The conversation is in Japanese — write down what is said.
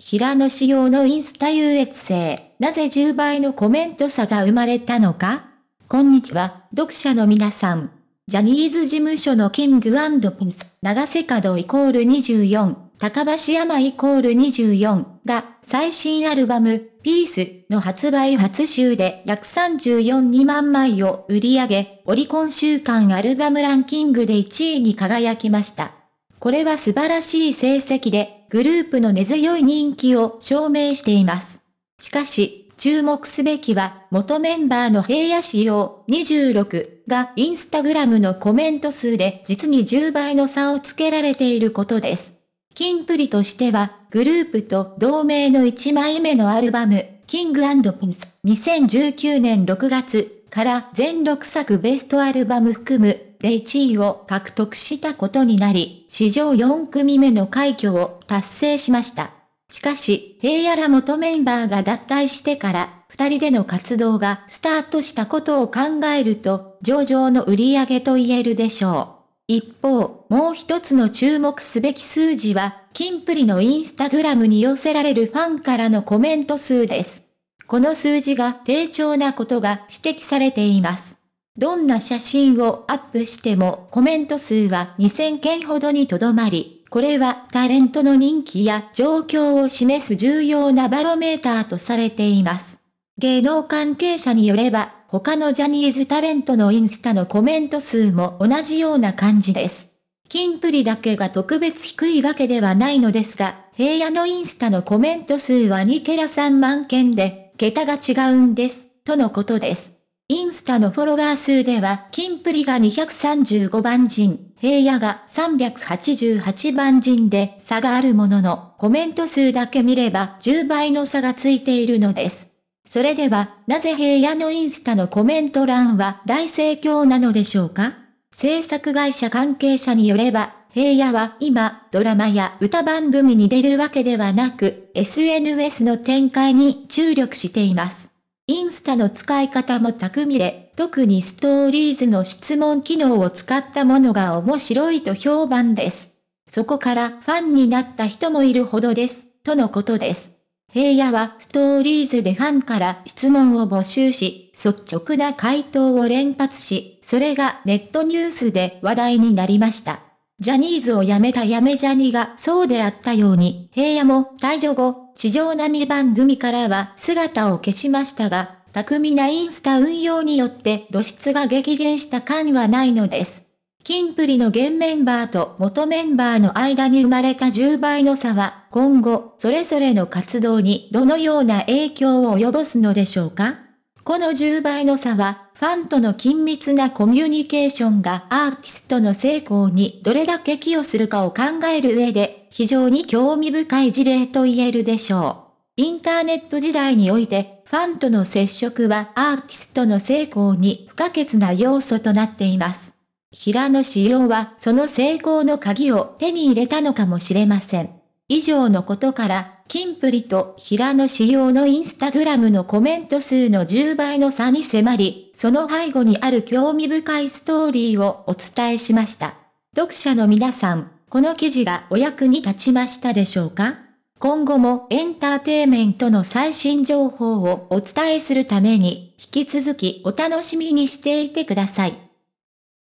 平野仕様のインスタ優越性、なぜ10倍のコメント差が生まれたのかこんにちは、読者の皆さん。ジャニーズ事務所のキングピンス、長瀬角イコール24、高橋山イコール24が最新アルバム、ピースの発売初週で約34 2万枚を売り上げ、オリコン週間アルバムランキングで1位に輝きました。これは素晴らしい成績で、グループの根強い人気を証明しています。しかし、注目すべきは、元メンバーの平野仕様26がインスタグラムのコメント数で実に10倍の差をつけられていることです。キンプリとしては、グループと同名の1枚目のアルバム、キングピンス2019年6月から全6作ベストアルバム含むで1位を獲得したことになり、史上4組目の快挙を達成しました。しかし、平野ら元メンバーが脱退してから二人での活動がスタートしたことを考えると、上々の売り上げと言えるでしょう。一方、もう一つの注目すべき数字は、キンプリのインスタグラムに寄せられるファンからのコメント数です。この数字が低調なことが指摘されています。どんな写真をアップしてもコメント数は2000件ほどにとどまり、これはタレントの人気や状況を示す重要なバロメーターとされています。芸能関係者によれば、他のジャニーズタレントのインスタのコメント数も同じような感じです。キンプリだけが特別低いわけではないのですが、平野のインスタのコメント数は2ケラ3万件で、桁が違うんです、とのことです。インスタのフォロワー数では、キンプリが235番人、平野が388番人で差があるものの、コメント数だけ見れば10倍の差がついているのです。それでは、なぜ平野のインスタのコメント欄は大盛況なのでしょうか制作会社関係者によれば、平野は今、ドラマや歌番組に出るわけではなく、SNS の展開に注力しています。インスタの使い方も巧みで、特にストーリーズの質問機能を使ったものが面白いと評判です。そこからファンになった人もいるほどです、とのことです。平野はストーリーズでファンから質問を募集し、率直な回答を連発し、それがネットニュースで話題になりました。ジャニーズを辞めた辞めジャニがそうであったように、平野も退場後、地上波番組からは姿を消しましたが、巧みなインスタ運用によって露出が激減した感はないのです。キンプリの現メンバーと元メンバーの間に生まれた10倍の差は、今後、それぞれの活動にどのような影響を及ぼすのでしょうかこの10倍の差は、ファンとの緊密なコミュニケーションがアーティストの成功にどれだけ寄与するかを考える上で、非常に興味深い事例と言えるでしょう。インターネット時代において、ファンとの接触はアーティストの成功に不可欠な要素となっています。平野紫耀はその成功の鍵を手に入れたのかもしれません。以上のことから、キンプリと平野仕様のインスタグラムのコメント数の10倍の差に迫り、その背後にある興味深いストーリーをお伝えしました。読者の皆さん、この記事がお役に立ちましたでしょうか今後もエンターテイメントの最新情報をお伝えするために、引き続きお楽しみにしていてください。